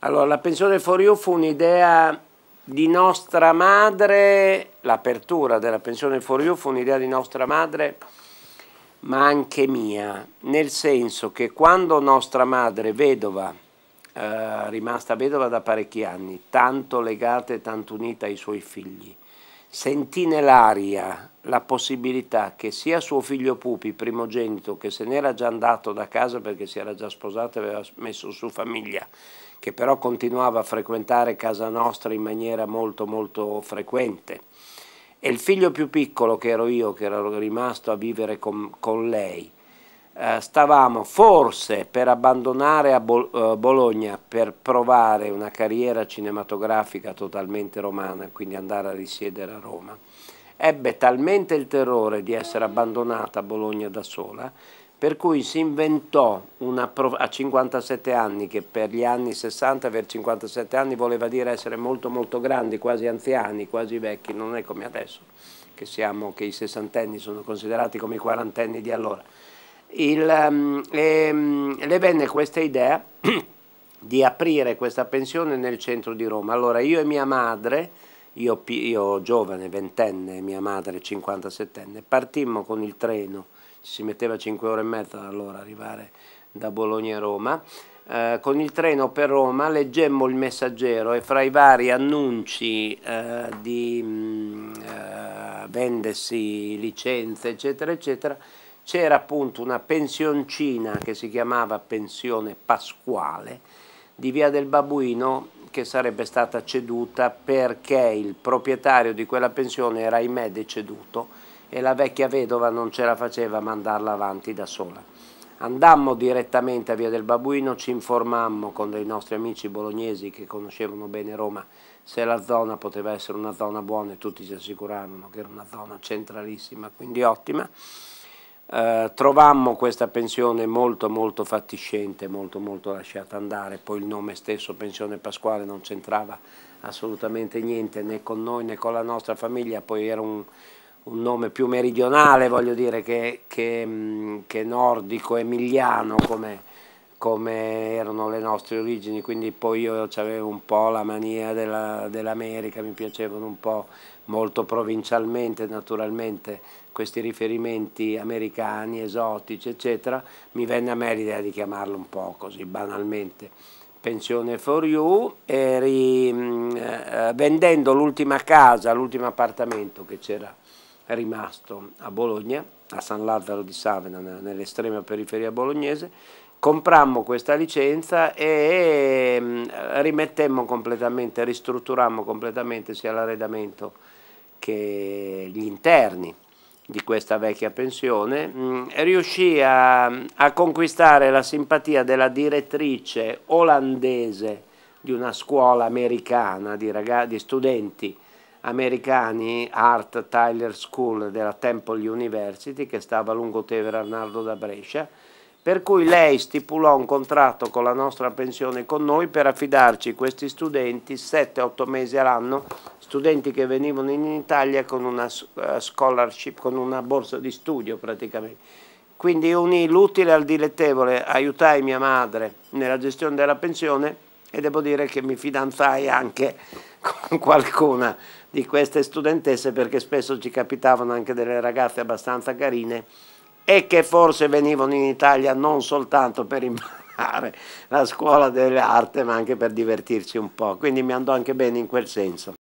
Allora, la pensione for you fu un'idea di nostra madre, l'apertura della pensione for you fu un'idea di nostra madre, ma anche mia, nel senso che quando nostra madre, vedova, eh, rimasta vedova da parecchi anni, tanto legata e tanto unita ai suoi figli, sentì nell'aria la possibilità che sia suo figlio Pupi, primogenito, che se n'era già andato da casa perché si era già sposato e aveva messo su famiglia, che però continuava a frequentare casa nostra in maniera molto molto frequente, e il figlio più piccolo che ero io, che ero rimasto a vivere con, con lei, eh, stavamo forse per abbandonare a Bo eh, Bologna per provare una carriera cinematografica totalmente romana, quindi andare a risiedere a Roma. Ebbe talmente il terrore di essere abbandonata a Bologna da sola per cui si inventò a 57 anni, che per gli anni 60, aver 57 anni voleva dire essere molto molto grandi, quasi anziani, quasi vecchi, non è come adesso, che, siamo, che i sessantenni sono considerati come i quarantenni di allora. Il, um, ehm, e, um, le venne questa idea di aprire questa pensione nel centro di Roma. Allora io e mia madre, io, io giovane, ventenne, mia madre 57enne, partimmo con il treno, ci si metteva 5 ore e mezza allora arrivare da Bologna a Roma, eh, con il treno per Roma leggemmo il messaggero e fra i vari annunci eh, di mh, mm, eh, vendersi licenze eccetera eccetera c'era appunto una pensioncina che si chiamava pensione pasquale di via del Babuino che sarebbe stata ceduta perché il proprietario di quella pensione era ahimè deceduto e la vecchia vedova non ce la faceva mandarla avanti da sola. Andammo direttamente a via del Babuino, ci informammo con dei nostri amici bolognesi che conoscevano bene Roma se la zona poteva essere una zona buona e tutti ci assicurarono che era una zona centralissima, quindi ottima. Eh, trovammo questa pensione molto molto fattiscente, molto molto lasciata andare, poi il nome stesso pensione pasquale non c'entrava assolutamente niente né con noi né con la nostra famiglia, poi era un, un nome più meridionale, voglio dire, che, che, mm, che nordico, emiliano come, come erano le nostre origini, quindi poi io avevo un po' la mania dell'America, mi piacevano un po' molto provincialmente naturalmente questi riferimenti americani, esotici eccetera, mi venne a me l'idea di chiamarlo un po' così banalmente. Pensione for You, e eri, eh, eh, vendendo l'ultima casa, l'ultimo appartamento che c'era rimasto a Bologna, a San Lazzaro di Savena, nell'estrema periferia bolognese, comprammo questa licenza e mm, rimettemmo completamente, ristrutturammo completamente sia l'arredamento che gli interni di questa vecchia pensione, mm, riuscì a, a, conquistare la simpatia della direttrice olandese di una scuola americana di, di studenti americani Art Tyler School della Temple University che stava a Tevere Arnaldo da Brescia, per cui lei stipulò un contratto con la nostra pensione con noi per affidarci questi studenti 7-8 mesi all'anno, studenti che venivano in Italia con una eh, scholarship, con una borsa di studio praticamente. Quindi unì l'utile al dilettevole, aiutai mia madre nella gestione della pensione e devo dire che mi fidanzai anche con qualcuna di queste studentesse perché spesso ci capitavano anche delle ragazze abbastanza carine e che forse venivano in Italia non soltanto per imparare la scuola delle dell'arte ma anche per divertirsi un po', quindi mi andò anche bene in quel senso.